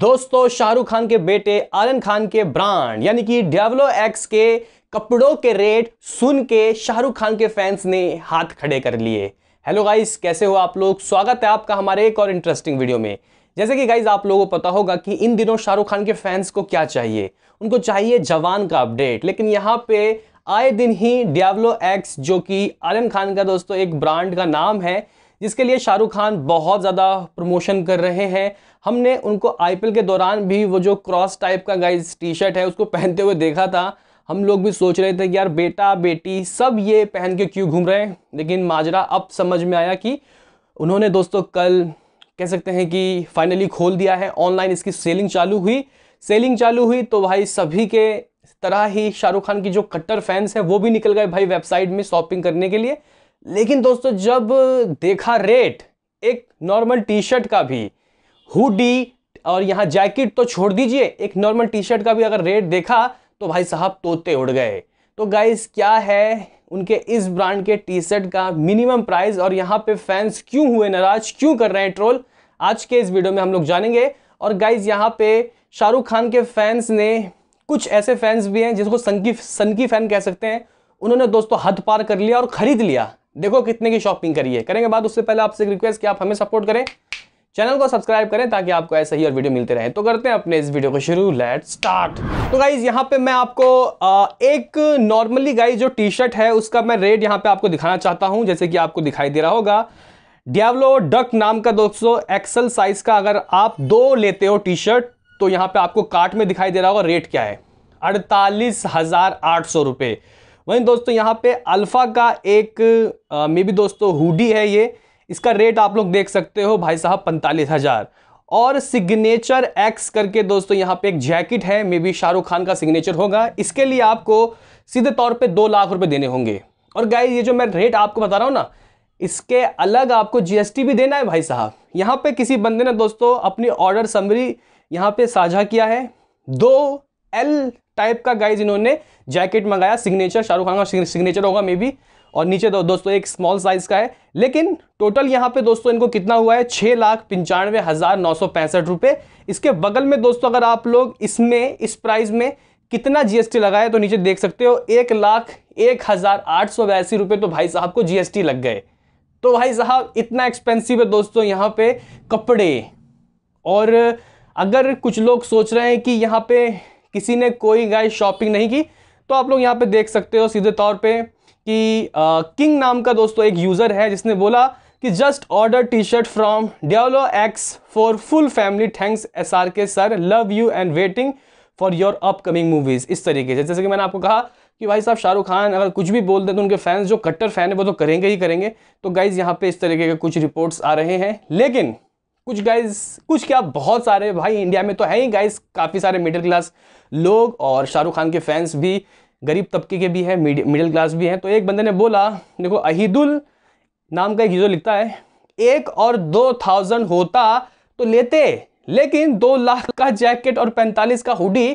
दोस्तों शाहरुख खान के बेटे आलन खान के ब्रांड यानी कि डेवलो एक्स के कपड़ों के रेट सुन के शाहरुख खान के फैंस ने हाथ खड़े कर लिए हेलो गाइस कैसे हो आप लोग स्वागत है आपका हमारे एक और इंटरेस्टिंग वीडियो में जैसे कि गाइज आप लोगों को पता होगा कि इन दिनों शाहरुख खान के फैंस को क्या चाहिए उनको चाहिए जवान का अपडेट लेकिन यहाँ पे आए दिन ही डेवलो एक्स जो कि आलन खान का दोस्तों एक ब्रांड का नाम है जिसके लिए शाहरुख खान बहुत ज़्यादा प्रमोशन कर रहे हैं हमने उनको आईपीएल के दौरान भी वो जो क्रॉस टाइप का गाइज टी शर्ट है उसको पहनते हुए देखा था हम लोग भी सोच रहे थे कि यार बेटा बेटी सब ये पहन के क्यों घूम रहे हैं लेकिन माजरा अब समझ में आया कि उन्होंने दोस्तों कल कह सकते हैं कि फाइनली खोल दिया है ऑनलाइन इसकी सेलिंग चालू हुई सेलिंग चालू हुई तो भाई सभी के तरह ही शाहरुख खान की जो कट्टर फैंस हैं वो भी निकल गए भाई वेबसाइट में शॉपिंग करने के लिए लेकिन दोस्तों जब देखा रेट एक नॉर्मल टी शर्ट का भी हुडी और यहाँ जैकेट तो छोड़ दीजिए एक नॉर्मल टी शर्ट का भी अगर रेट देखा तो भाई साहब तोते उड़ गए तो गाइस क्या है उनके इस ब्रांड के टी शर्ट का मिनिमम प्राइस और यहाँ पे फैंस क्यों हुए नाराज क्यों कर रहे हैं ट्रोल आज के इस वीडियो में हम लोग जानेंगे और गाइज यहाँ पे शाहरुख खान के फैंस ने कुछ ऐसे फैंस भी हैं जिसको सनकी सनकी फैन कह सकते हैं उन्होंने दोस्तों हद पार कर लिया और ख़रीद लिया देखो कितने की शॉपिंग करी है करेंगे बाद उससे पहले आपसे रिक्वेस्ट कि आप हमें सपोर्ट करें चैनल को सब्सक्राइब करें ताकि आपको ऐसे ही और वीडियो मिलते रहे तो करते हैं अपने इस वीडियो को शुरू लेट स्टार्ट तो गाइज यहाँ पे मैं आपको एक नॉर्मली गाइज जो टी शर्ट है उसका मैं रेट यहाँ पे आपको दिखाना चाहता हूँ जैसे कि आपको दिखाई दे रहा होगा डियावलो डक नाम का दोस्तों एक्सल साइज का अगर आप दो लेते हो टी शर्ट तो यहाँ पे आपको कार्ट में दिखाई दे रहा होगा रेट क्या है अड़तालीस हज़ार आठ सौ रुपये वहीं दोस्तों यहाँ पे अल्फ़ा का एक मे भी दोस्तों हुडी है ये इसका रेट आप लोग देख सकते हो भाई साहब पैंतालीस हज़ार और सिग्नेचर एक्स करके दोस्तों यहाँ पे एक जैकेट है मे बी शाहरुख खान का सिग्नेचर होगा इसके लिए आपको सीधे तौर पे दो लाख रुपए देने होंगे और गाय ये जो मैं रेट आपको बता रहा हूँ ना इसके अलग आपको जी भी देना है भाई साहब यहाँ पर किसी बंदे ने दोस्तों अपनी ऑर्डर समरी यहाँ पर साझा किया है दो एल टाइप का गाइज इन्होंने जैकेट मंगाया सिग्नेचर शाहरुख खान का सिग्नेचर होगा मे बी और नीचे दो, दोस्तों एक स्मॉल साइज का है लेकिन टोटल यहाँ पे दोस्तों इनको कितना हुआ है छः लाख पंचानवे हज़ार नौ सौ पैंसठ रुपये इसके बगल में दोस्तों अगर आप लोग इसमें इस प्राइस में कितना जीएसटी लगाया तो नीचे देख सकते हो एक लाख एक हज़ार आठ सौ बयासी रुपये तो भाई साहब को जीएसटी लग गए तो भाई साहब इतना एक्सपेंसिव है दोस्तों यहाँ पे कपड़े और अगर कुछ लोग सोच रहे हैं कि यहाँ पे किसी ने कोई गाय शॉपिंग नहीं की तो आप लोग यहाँ पे देख सकते हो सीधे तौर पे कि किंग नाम का दोस्तों एक यूज़र है जिसने बोला कि just order T shirt from डेवलो एक्स for full family thanks S R K sir love you and waiting for your upcoming movies इस तरीके से जैसे कि मैंने आपको कहा कि भाई साहब शाहरुख खान अगर कुछ भी बोल दें तो उनके फैंस जो कट्टर फैन है वो तो करेंगे ही करेंगे तो गाइज़ यहाँ पे इस तरीके के कुछ रिपोर्ट्स आ रहे हैं लेकिन कुछ गाइज कुछ क्या बहुत सारे भाई इंडिया में तो है ही गाइज काफ़ी सारे मिडिल क्लास लोग और शाहरुख खान के फैंस भी गरीब तबके के भी हैं मिडिल क्लास भी हैं तो एक बंदे ने बोला देखो अहीदुल नाम का एक जो लिखता है एक और दो थाउजेंड होता तो लेते लेकिन दो लाख का जैकेट और पैंतालीस का हुडी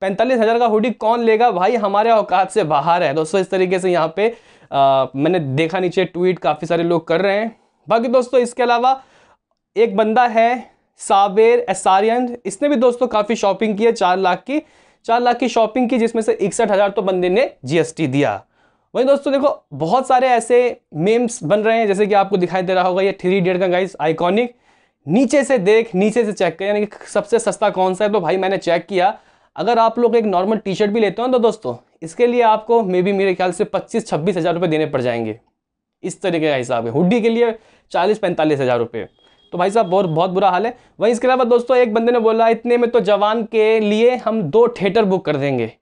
पैंतालीस हज़ार का हुडी कौन लेगा भाई हमारे औकात से बाहर है दोस्तों इस तरीके से यहाँ पे आ, मैंने देखा नीचे ट्वीट काफ़ी सारे लोग कर रहे हैं बाकी दोस्तों इसके अलावा एक बंदा है सावेर एसारियन इसने भी दोस्तों काफ़ी शॉपिंग की है चार लाख की चार लाख की शॉपिंग की जिसमें से इकसठ हज़ार तो बंदे ने जीएसटी दिया वहीं दोस्तों देखो बहुत सारे ऐसे मेम्स बन रहे हैं जैसे कि आपको दिखाई दे रहा होगा ये थ्री इडियट का गाइस आइकॉनिक नीचे से देख नीचे से चेक कर यानी कि सबसे सस्ता कौन सा है तो भाई मैंने चेक किया अगर आप लोग एक नॉर्मल टी शर्ट भी लेते हो तो दोस्तों इसके लिए आपको मे बी मेरे ख्याल से पच्चीस छब्बीस हज़ार रुपये देने पड़ जाएंगे इस तरीके का हिसाब है हुडी के लिए चालीस पैंतालीस हज़ार रुपये तो भाई साहब बहुत बहुत बुरा हाल है वहीं इसके अलावा दोस्तों एक बंदे ने बोला इतने में तो जवान के लिए हम दो थिएटर बुक कर देंगे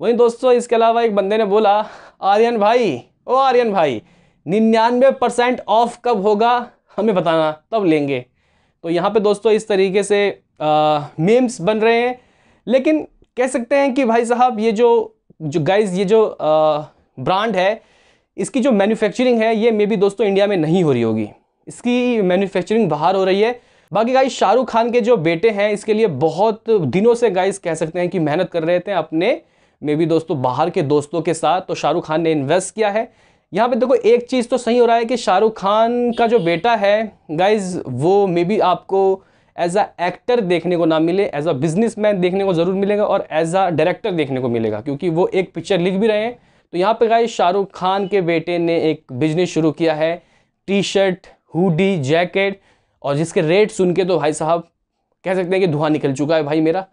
वहीं दोस्तों इसके अलावा एक बंदे ने बोला आर्यन भाई ओ आर्यन भाई निन्यानवे परसेंट ऑफ कब होगा हमें बताना तब लेंगे तो यहाँ पे दोस्तों इस तरीके से मीम्स बन रहे हैं लेकिन कह सकते हैं कि भाई साहब ये जो जो गाइज ये जो ब्रांड है इसकी जो मैन्युफैक्चरिंग है ये मे बी दोस्तों इंडिया में नहीं हो रही होगी इसकी मैन्युफैक्चरिंग बाहर हो रही है बाकी गाइस शाहरुख खान के जो बेटे हैं इसके लिए बहुत दिनों से गाइस कह सकते हैं कि मेहनत कर रहे थे अपने मे बी दोस्तों बाहर के दोस्तों के साथ तो शाहरुख खान ने इन्वेस्ट किया है यहाँ पे देखो एक चीज़ तो सही हो रहा है कि शाहरुख खान का जो बेटा है गाइज वो मे बी आपको एज अ एक्टर देखने को ना मिले एज अ बिजनेस देखने को ज़रूर मिलेगा और एज अ डायरेक्टर देखने को मिलेगा क्योंकि वो एक पिक्चर लिख भी रहे हैं तो यहाँ पे गाइज शाहरुख खान के बेटे ने एक बिजनेस शुरू किया है टी शर्ट हुडी जैकेट और जिसके रेट सुन के तो भाई साहब कह सकते हैं कि धुआं निकल चुका है भाई मेरा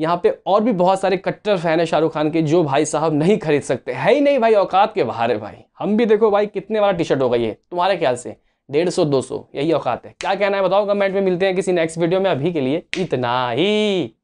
यहाँ पे और भी बहुत सारे कट्टर फैन है शाहरुख खान के जो भाई साहब नहीं खरीद सकते है ही नहीं भाई औकात के बाहर है भाई हम भी देखो भाई कितने वाला टी शर्ट हो गई है तुम्हारे ख्याल से डेढ़ सौ दो सौ यही औकात है क्या कहना है बताओ कमेंट में मिलते हैं किसी नेक्स्ट वीडियो में अभी के लिए इतना ही